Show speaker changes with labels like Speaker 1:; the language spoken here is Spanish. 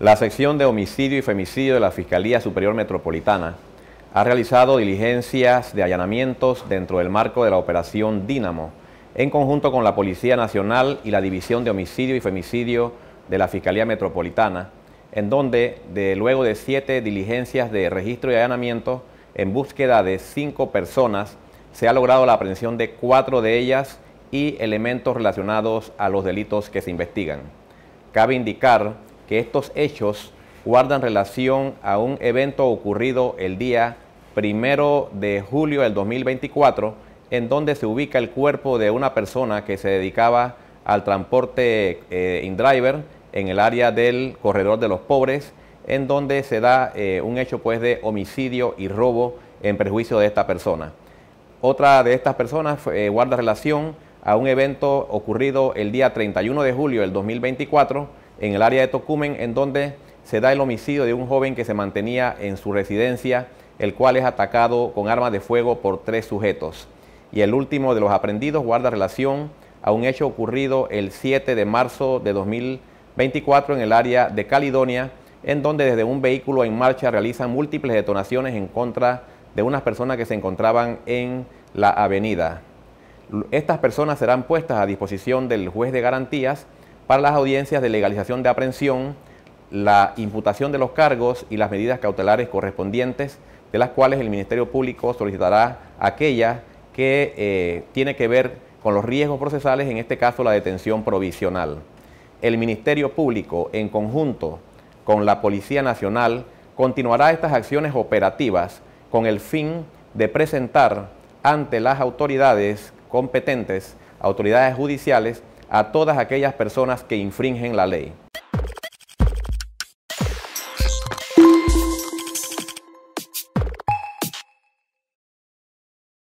Speaker 1: La sección de homicidio y femicidio de la Fiscalía Superior Metropolitana ha realizado diligencias de allanamientos dentro del marco de la Operación Dínamo, en conjunto con la Policía Nacional y la División de Homicidio y Femicidio de la Fiscalía Metropolitana, en donde, de luego de siete diligencias de registro y allanamiento en búsqueda de cinco personas, se ha logrado la aprehensión de cuatro de ellas y elementos relacionados a los delitos que se investigan. Cabe indicar que estos hechos guardan relación a un evento ocurrido el día primero de julio del 2024, en donde se ubica el cuerpo de una persona que se dedicaba al transporte eh, in driver en el área del corredor de los pobres, en donde se da eh, un hecho pues de homicidio y robo en perjuicio de esta persona. Otra de estas personas eh, guarda relación a un evento ocurrido el día 31 de julio del 2024 en el área de Tocumen, en donde se da el homicidio de un joven que se mantenía en su residencia, el cual es atacado con armas de fuego por tres sujetos. Y el último de los aprendidos guarda relación a un hecho ocurrido el 7 de marzo de 2024 en el área de Caledonia, en donde desde un vehículo en marcha realizan múltiples detonaciones en contra de unas personas que se encontraban en la avenida. Estas personas serán puestas a disposición del juez de garantías para las audiencias de legalización de aprehensión, la imputación de los cargos y las medidas cautelares correspondientes, de las cuales el Ministerio Público solicitará aquella que eh, tiene que ver con los riesgos procesales, en este caso la detención provisional. El Ministerio Público, en conjunto con la Policía Nacional, continuará estas acciones operativas con el fin de presentar ante las autoridades competentes, autoridades judiciales, a todas aquellas personas que infringen la ley.